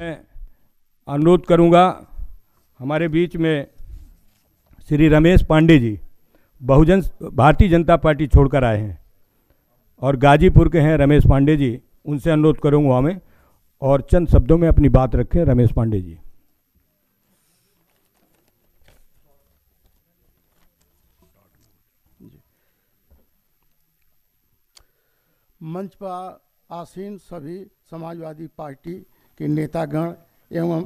मैं अनुरोध करूंगा हमारे बीच में श्री रमेश पांडे जी बहुजन भारतीय जनता पार्टी छोड़कर आए हैं और गाजीपुर के हैं रमेश पांडे जी उनसे अनुरोध करूंगा हमें और चंद शब्दों में अपनी बात रखें रमेश पांडे जी मंच पर आसीन सभी समाजवादी पार्टी के नेतागण एवं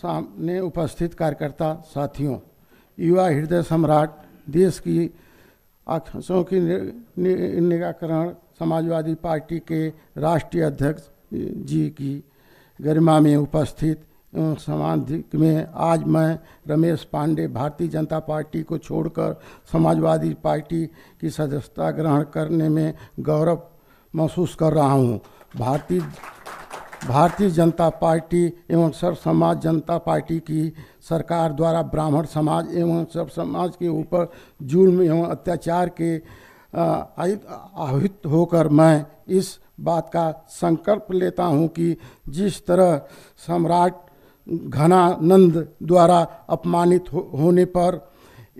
सामने उपस्थित कार्यकर्ता साथियों युवा हृदय सम्राट देश की आकांक्षाओं की निराकरण समाजवादी पार्टी के राष्ट्रीय अध्यक्ष जी की गरिमा में उपस्थित समाधि में आज मैं रमेश पांडे भारतीय जनता पार्टी को छोड़कर समाजवादी पार्टी की सदस्यता ग्रहण करने में गौरव महसूस कर रहा हूँ भारतीय भारतीय जनता पार्टी एवं सर्व समाज जनता पार्टी की सरकार द्वारा ब्राह्मण समाज एवं सर्व समाज के ऊपर जुल्म एवं अत्याचार के आहित होकर मैं इस बात का संकल्प लेता हूँ कि जिस तरह सम्राट घनानंद द्वारा अपमानित हो, होने पर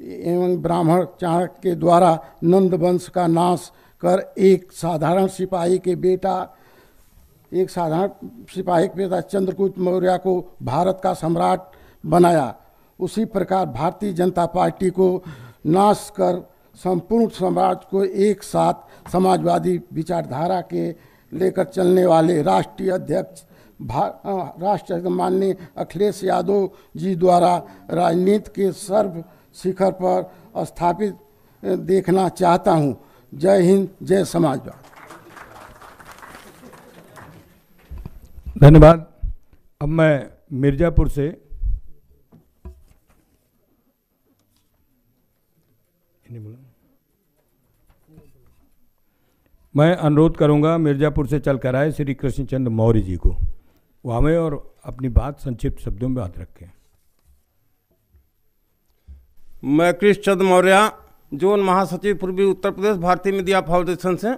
एवं ब्राह्मण चाणक्य के द्वारा नंद वंश का नाश कर एक साधारण सिपाही के बेटा एक साधारण सिपाही के नेता चंद्रकूत मौर्य को भारत का सम्राट बनाया उसी प्रकार भारतीय जनता पार्टी को नाश कर संपूर्ण समाज को एक साथ समाजवादी विचारधारा के लेकर चलने वाले राष्ट्रीय अध्यक्ष राष्ट्र माननीय अखिलेश यादव जी द्वारा राजनीति के सर्व शिखर पर स्थापित देखना चाहता हूँ जय हिंद जय समाजवाद धन्यवाद अब मैं मिर्ज़ापुर से मैं अनुरोध करूंगा मिर्ज़ापुर से चल कर आए श्री कृष्णचंद मौर्य जी को वो हमें और अपनी बात संक्षिप्त शब्दों में याद रखें मैं कृष्णचंद्र मौर्य जोन महासचिव पूर्वी उत्तर प्रदेश भारतीय मीडिया फाउंडेशन से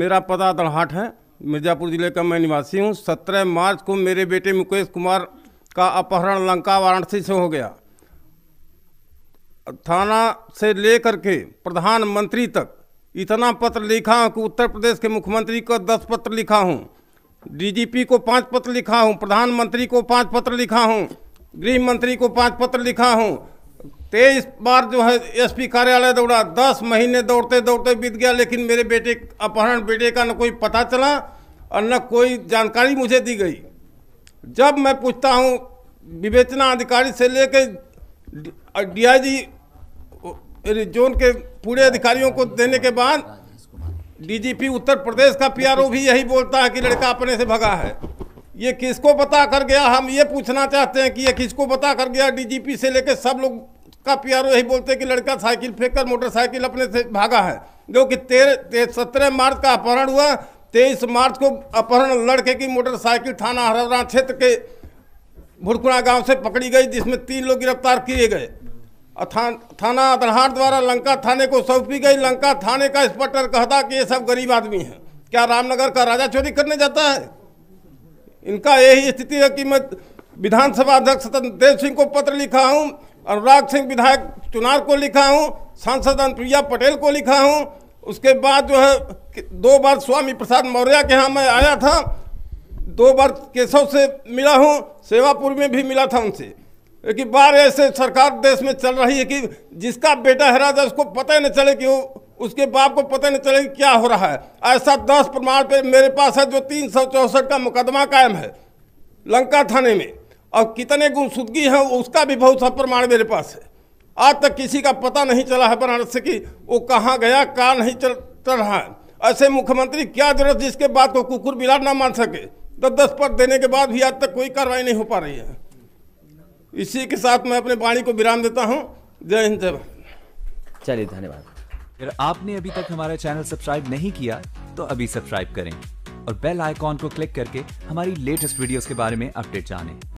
मेरा पता दड़हाट है मिर्ज़ापुर ज़िले का मैं निवासी हूँ सत्रह मार्च को मेरे बेटे मुकेश कुमार का अपहरण लंका वाराणसी से हो गया थाना से लेकर के प्रधानमंत्री तक इतना पत्र लिखा हूँ कि उत्तर प्रदेश के मुख्यमंत्री को दस पत्र लिखा हूँ डीजीपी को पांच पत्र लिखा हूँ प्रधानमंत्री को पांच पत्र लिखा हूँ गृह मंत्री को पांच पत्र लिखा हूँ तेईस बार जो है एसपी कार्यालय दौड़ा दस महीने दौड़ते दौड़ते बीत गया लेकिन मेरे बेटे अपहरण बेटे का न कोई पता चला और न कोई जानकारी मुझे दी गई जब मैं पूछता हूँ विवेचना अधिकारी से आई डीआईजी जोन के पूरे अधिकारियों को देने के बाद डीजीपी उत्तर प्रदेश का पीआरओ भी यही बोलता है कि लड़का अपने से भगा है ये किसको बता कर गया हम ये पूछना चाहते हैं कि ये किसको बता कर गया डीजीपी से लेकर सब लोग का पी यही बोलते कि लड़का साइकिल फेंक कर मोटरसाइकिल अपने से भागा है जो कि तेरह सत्रह मार्च का अपहरण हुआ तेईस मार्च को अपहरण लड़के की मोटरसाइकिल थाना हरौरा क्षेत्र के भुरकुना गांव से पकड़ी गई जिसमें तीन लोग गिरफ्तार किए गए था, थाना अदरहाट द्वारा लंका थाने को सौंपी गई लंका थाने का इंस्पेक्टर कहता कि ये सब गरीब आदमी हैं क्या रामनगर का राजा चोरी करने जाता है इनका यही स्थिति है कि मैं विधानसभा अध्यक्ष सतन देव सिंह को पत्र लिखा हूँ अनुराग सिंह विधायक चुनार को लिखा हूँ सांसद अनुप्रिया पटेल को लिखा हूँ उसके बाद जो है दो बार स्वामी प्रसाद मौर्य के यहाँ मैं आया था दो बार केशव से मिला हूँ सेवापुर में भी मिला था उनसे एक बार ऐसे सरकार देश में चल रही है कि जिसका बेटा हरा था उसको पता ही नहीं चले कि उसके बाप को पता नहीं चले कि क्या हो रहा है ऐसा दस प्रमाण पे मेरे पास है जो तीन सौ चौंसठ का मुकदमा कायम है लंका थाने में और कितने गुमशुदगी हैं उसका भी बहुत सा प्रमाण मेरे पास है आज तक किसी का पता नहीं चला है बनारस से कि वो कहाँ गया कहाँ नहीं चल चल रहा है ऐसे मुख्यमंत्री क्या जरूरत जिसके बात को कुकुर बिलार ना मान सके दस तो दस पद देने के बाद भी आज तक कोई कार्रवाई नहीं हो पा रही है इसी के साथ मैं अपने वाणी को विराम देता हूँ जय हिंद जय भारत चलिए धन्यवाद अगर आपने अभी तक हमारा चैनल सब्सक्राइब नहीं किया तो अभी सब्सक्राइब करें और बेल आइकॉन को क्लिक करके हमारी लेटेस्ट वीडियोस के बारे में अपडेट जानें।